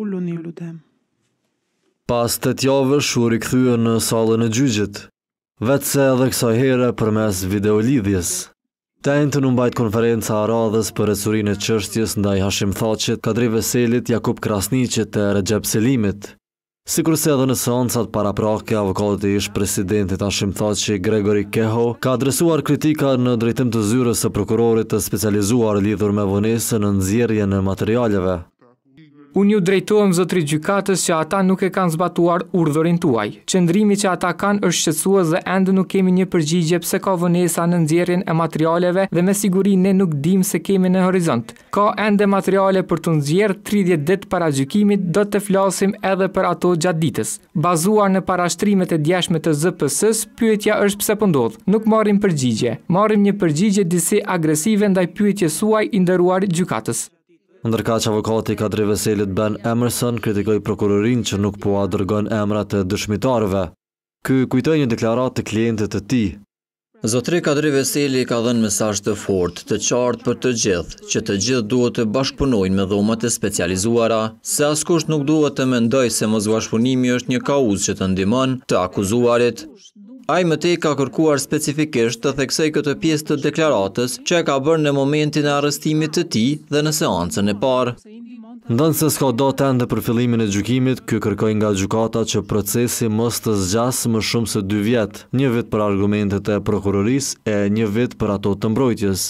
u luni lutem. Pas të tjave shuri këthyë në salën e gjyqit, vetëse edhe kësa here për mes videolidhjes. Tajnë të nëmbajt konferenca radhës për resurin e qështjes ndaj Hashim Thacit, Kadri Veselit, Jakub Krasnicit e Regjep Selimit. Si kurse edhe në seancat para prake, avokatët e ishë presidentit Hashim Thaci, Gregory Keho, ka adresuar kritika në drejtim të zyrës e prokurorit të specializuar lidhur me vënesën në nëzjerje në materialeve. Unë ju drejtohem gjykatës që ata nuk e kanë zbatuar urdhërin tuaj. Qëndrimi që ata kanë është shqetësues dhe ende nuk kemi një përgjigje pse ka vënesa në nxjerrjen e materialeve dhe me siguri ne nuk dimë se kemi në horizont. Ka ende materiale për të nxjerr 30 ditë para gjykimit, do të flasim edhe për ato gjatë ditës. Bazuar në parashtrimet e djeshme të zps pyetja është pse pëndodhë. Po nuk marrim përgjigje. Marrim një përgjigje disi agresive ndaj pyetjes suaj i gjykatës. Ndërka që avokati Kadri Veselit Ben Emerson kritikoj prokurorin që nuk po adërgon emrat e dëshmitarve. Ky kujtoj një deklarat të klientit të ti. Zotri Kadri Veseli ka dhenë mesaj të fort, të qartë për të gjithë, që të gjithë duhet të bashkëpunojnë me dhomat e specializuara, se askusht nuk duhet të mendoj se mëzbashpunimi është një kauz që të ndimon të akuzuarit. Aj më te ka kërkuar specifikisht të theksej këtë pjesë të deklaratës që e ka bërë në momentin e arrestimit të ti dhe në seancën e parë. Ndënë se s'ka do të endë për fillimin e gjukimit, kjo kërkoj nga gjukata që procesi mës të zgjasë më shumë se dy vjetë, një vit për argumentet e prokuroris e një vit për ato të mbrojtjes.